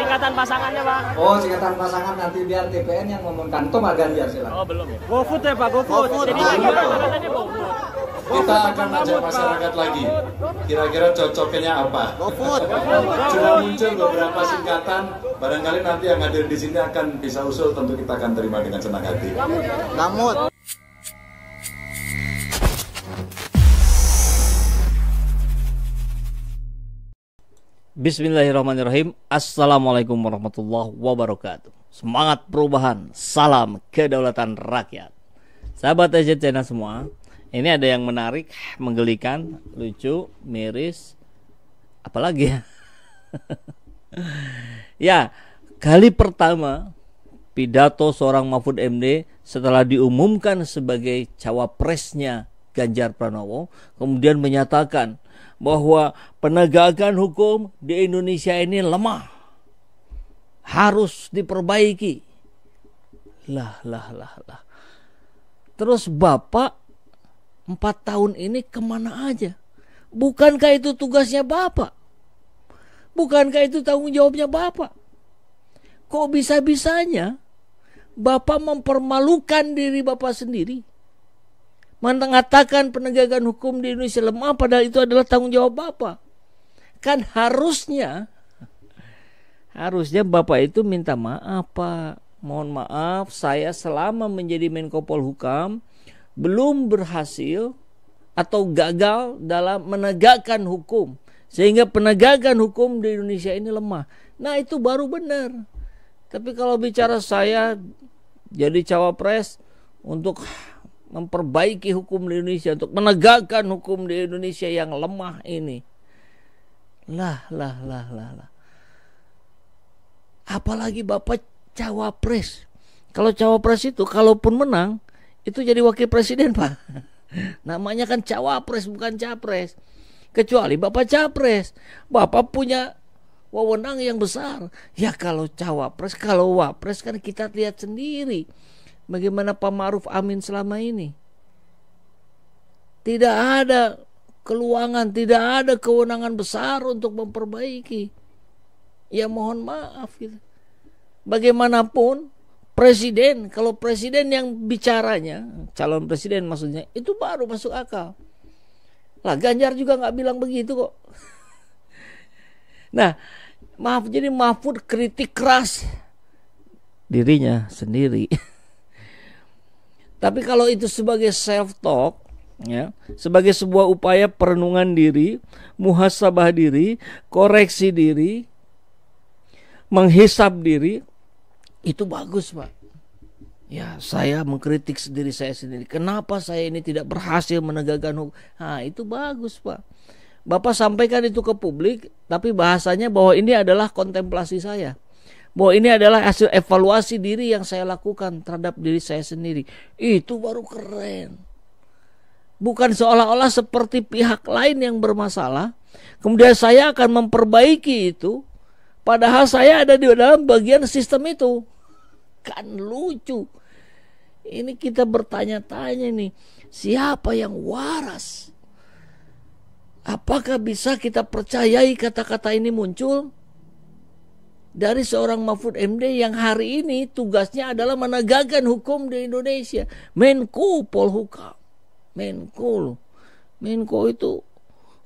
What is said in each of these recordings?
Singkatan pasangannya, Pak. Oh, singkatan pasangan nanti biar TPN yang ngomongkan Tom agak liar silakan. Oh, belum ya. GoFood ya, Pak. GoFood. Go Jadi ah, Kita akan ajak masyarakat lagi. Kira-kira cocoknya apa? GoFood. Sudah muncul beberapa singkatan. Barangkali nanti yang hadir di sini akan bisa usul tentu kita akan terima dengan senang hati. Namut. Bismillahirrahmanirrahim. Assalamualaikum warahmatullahi wabarakatuh. Semangat perubahan, salam kedaulatan rakyat. Sahabat SJ Channel semua, ini ada yang menarik, menggelikan, lucu, miris, apalagi ya. ya, kali pertama pidato seorang Mahfud MD setelah diumumkan sebagai cawapresnya Ganjar Pranowo, kemudian menyatakan bahwa penegakan hukum di Indonesia ini lemah. Harus diperbaiki. Lah, lah, lah, lah. Terus Bapak empat tahun ini kemana aja? Bukankah itu tugasnya Bapak? Bukankah itu tanggung jawabnya Bapak? Kok bisa-bisanya Bapak mempermalukan diri Bapak sendiri? mengatakan penegakan hukum di Indonesia lemah padahal itu adalah tanggung jawab Bapak. Kan harusnya harusnya Bapak itu minta maaf Pak. Mohon maaf saya selama menjadi Menko Polhukam belum berhasil atau gagal dalam menegakkan hukum sehingga penegakan hukum di Indonesia ini lemah. Nah, itu baru benar. Tapi kalau bicara saya jadi cawapres untuk memperbaiki hukum di Indonesia untuk menegakkan hukum di Indonesia yang lemah ini lah lah lah lah lah apalagi bapak cawapres kalau cawapres itu kalaupun menang itu jadi wakil presiden pak namanya kan cawapres bukan capres kecuali bapak capres bapak punya wewenang yang besar ya kalau cawapres kalau wapres kan kita lihat sendiri Bagaimana Pak Maruf Amin selama ini? Tidak ada keluangan, tidak ada kewenangan besar untuk memperbaiki. Ya mohon maaf gitu. Bagaimanapun presiden, kalau presiden yang bicaranya, calon presiden maksudnya, itu baru masuk akal. Lah Ganjar juga nggak bilang begitu kok. nah, maaf jadi Mahfud kritik keras dirinya sendiri. Tapi kalau itu sebagai self talk ya, sebagai sebuah upaya perenungan diri, muhasabah diri, koreksi diri, menghisap diri, itu bagus, Pak. Ya, saya mengkritik sendiri saya sendiri. Kenapa saya ini tidak berhasil menegakkan hukum? Nah, itu bagus, Pak. Bapak sampaikan itu ke publik, tapi bahasanya bahwa ini adalah kontemplasi saya bahwa ini adalah hasil evaluasi diri yang saya lakukan terhadap diri saya sendiri. Itu baru keren. Bukan seolah-olah seperti pihak lain yang bermasalah, kemudian saya akan memperbaiki itu, padahal saya ada di dalam bagian sistem itu. Kan lucu. Ini kita bertanya-tanya nih, siapa yang waras? Apakah bisa kita percayai kata-kata ini muncul? dari seorang Mahfud MD yang hari ini tugasnya adalah menegakkan hukum di Indonesia. Menko Polhukam. Menko. Menko itu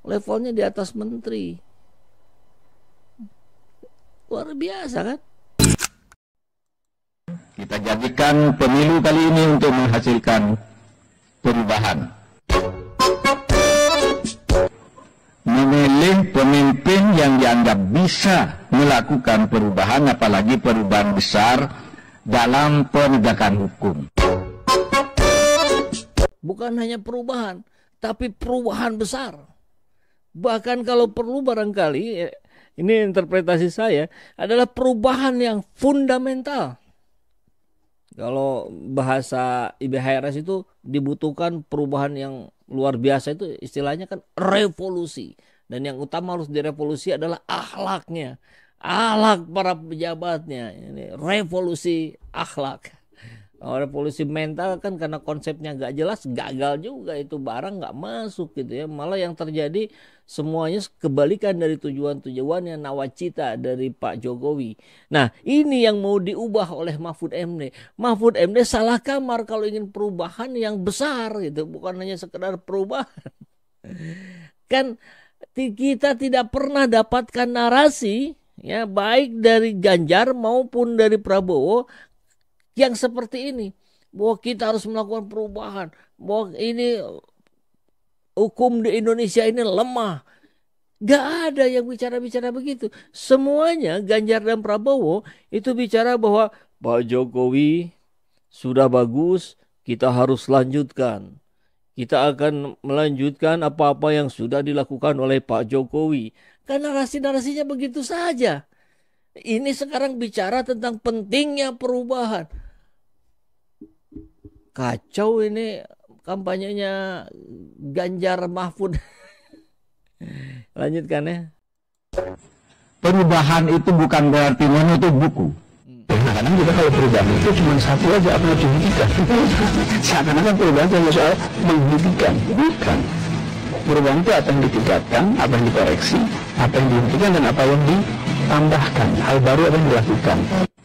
levelnya di atas menteri. Luar biasa kan? Kita jadikan pemilu kali ini untuk menghasilkan perubahan memilih pemimpin yang dianggap bisa melakukan perubahan apalagi perubahan besar dalam penegakan hukum. Bukan hanya perubahan, tapi perubahan besar. Bahkan kalau perlu barangkali eh, ini interpretasi saya adalah perubahan yang fundamental kalau bahasa IBHRS itu dibutuhkan perubahan yang luar biasa itu istilahnya kan revolusi. Dan yang utama harus direvolusi adalah akhlaknya. Akhlak para pejabatnya. Ini revolusi akhlak oleh polisi mental kan karena konsepnya gak jelas gagal juga itu barang gak masuk gitu ya malah yang terjadi semuanya kebalikan dari tujuan-tujuan yang nawacita dari Pak Jokowi nah ini yang mau diubah oleh Mahfud MD Mahfud MD salah kamar kalau ingin perubahan yang besar gitu bukan hanya sekedar perubahan kan kita tidak pernah dapatkan narasi ya baik dari Ganjar maupun dari Prabowo yang seperti ini bahwa kita harus melakukan perubahan bahwa ini hukum di Indonesia ini lemah Gak ada yang bicara-bicara begitu. Semuanya Ganjar dan Prabowo itu bicara bahwa Pak Jokowi sudah bagus, kita harus lanjutkan. Kita akan melanjutkan apa-apa yang sudah dilakukan oleh Pak Jokowi. Karena narasi-narasinya begitu saja. Ini sekarang bicara tentang pentingnya perubahan kacau ini kampanyenya Ganjar Mahfud. Lanjutkan ya. Perubahan itu bukan berarti itu buku. Hmm. Kadang-kadang kita kalau perubahan itu cuma satu aja apa dihentikan. seakan kan perubahan hanya soal menghentikan. Bukan. Perubahan itu apa yang ditingkatkan, apa yang dikoreksi, apa yang dihentikan, dan apa yang ditambahkan. Hal baru apa yang dilakukan.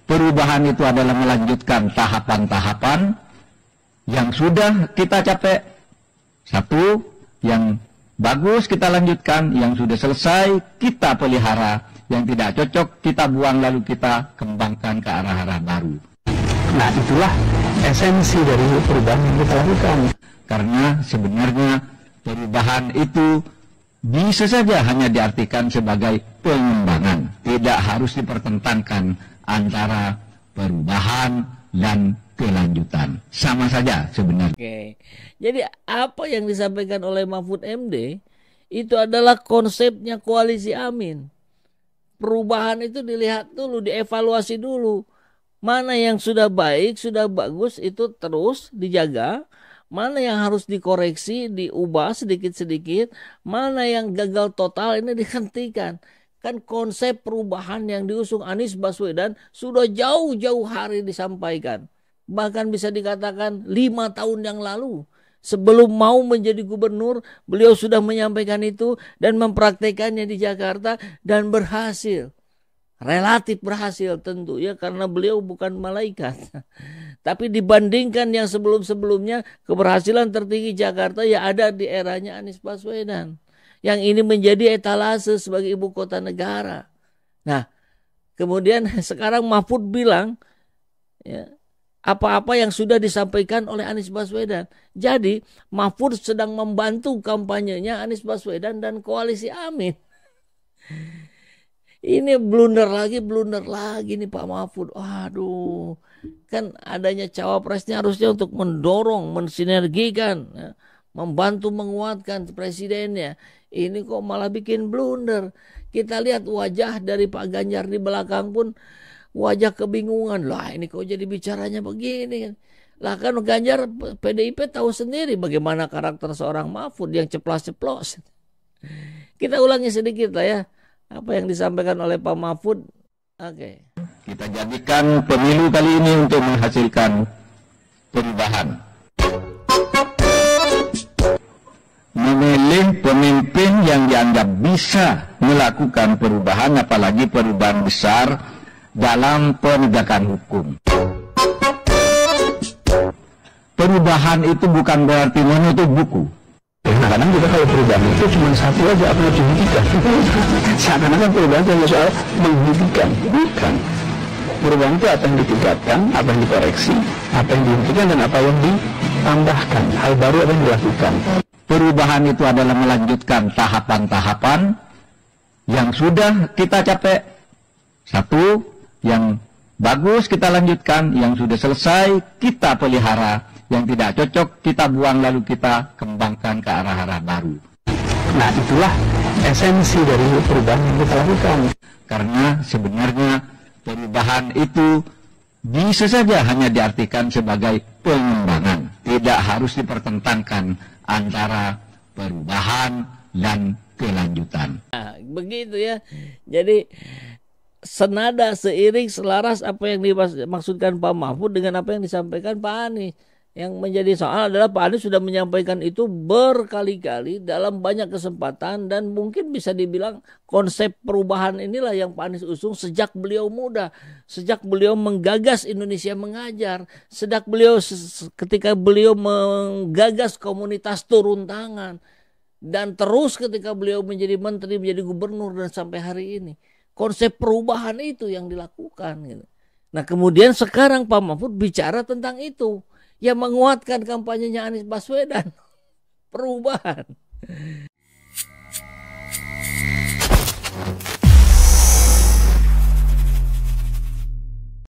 Perubahan itu adalah melanjutkan tahapan-tahapan yang sudah kita capek satu yang bagus kita lanjutkan yang sudah selesai kita pelihara yang tidak cocok kita buang lalu kita kembangkan ke arah-arah baru nah itulah esensi dari perubahan yang kita lakukan karena sebenarnya perubahan itu bisa saja hanya diartikan sebagai pengembangan tidak harus dipertentangkan antara perubahan dan kelanjutan. Sama saja sebenarnya. Oke. Jadi apa yang disampaikan oleh Mahfud MD itu adalah konsepnya koalisi Amin. Perubahan itu dilihat dulu, dievaluasi dulu. Mana yang sudah baik, sudah bagus itu terus dijaga. Mana yang harus dikoreksi, diubah sedikit-sedikit. Mana yang gagal total ini dihentikan kan konsep perubahan yang diusung Anies Baswedan sudah jauh-jauh hari disampaikan bahkan bisa dikatakan lima tahun yang lalu sebelum mau menjadi gubernur beliau sudah menyampaikan itu dan mempraktekannya di Jakarta dan berhasil relatif berhasil tentu ya karena beliau bukan malaikat. Tapi dibandingkan yang sebelum-sebelumnya keberhasilan tertinggi Jakarta ya ada di eranya Anies Baswedan. Yang ini menjadi etalase sebagai ibu kota negara. Nah, kemudian sekarang Mahfud bilang ya apa-apa yang sudah disampaikan oleh Anies Baswedan. Jadi Mahfud sedang membantu kampanyenya Anies Baswedan dan koalisi Amin. Ini blunder lagi, blunder lagi nih Pak Mahfud. Aduh, kan adanya cawapresnya harusnya untuk mendorong, mensinergikan, ya, membantu menguatkan presidennya. Ini kok malah bikin blunder. Kita lihat wajah dari Pak Ganjar di belakang pun wajah kebingungan. Lah ini kok jadi bicaranya begini kan. Lah kan Ganjar PDIP tahu sendiri bagaimana karakter seorang Mahfud yang ceplos ceplos Kita ulangi sedikit lah ya apa yang disampaikan oleh Pak Mahfud. Oke. Okay. Kita jadikan pemilu kali ini untuk menghasilkan perubahan. Memilih pemimpin yang dianggap bisa melakukan perubahan apalagi perubahan besar dalam penegakan hukum. Perubahan itu bukan berarti menutup buku. Kadang-kadang kita kalau perubahan itu cuma satu aja apa yang dihentikan. Seakan-akan perubahan itu hanya soal menghentikan. Bukan. Perubahan itu apa yang ditingkatkan, apa yang dikoreksi, apa yang dihentikan, dan apa yang ditambahkan. Hal baru apa yang dilakukan. Perubahan itu adalah melanjutkan tahapan-tahapan yang sudah kita capek. Satu, yang bagus kita lanjutkan, yang sudah selesai kita pelihara, yang tidak cocok kita buang lalu kita kembangkan ke arah-arah baru. Nah itulah esensi dari perubahan yang kita lakukan. Karena sebenarnya perubahan itu bisa saja hanya diartikan sebagai pengembangan. Tidak harus dipertentangkan antara perubahan dan kelanjutan. Nah, begitu ya. Jadi senada seiring selaras apa yang dimaksudkan Pak Mahfud dengan apa yang disampaikan Pak Anies. Yang menjadi soal adalah Pak Anies sudah menyampaikan itu berkali-kali dalam banyak kesempatan dan mungkin bisa dibilang konsep perubahan inilah yang Pak Anies usung sejak beliau muda, sejak beliau menggagas Indonesia mengajar, sejak beliau ketika beliau menggagas komunitas turun tangan dan terus ketika beliau menjadi menteri, menjadi gubernur dan sampai hari ini konsep perubahan itu yang dilakukan gitu. Nah kemudian sekarang Pak Mahfud bicara tentang itu yang menguatkan kampanyenya Anies Baswedan perubahan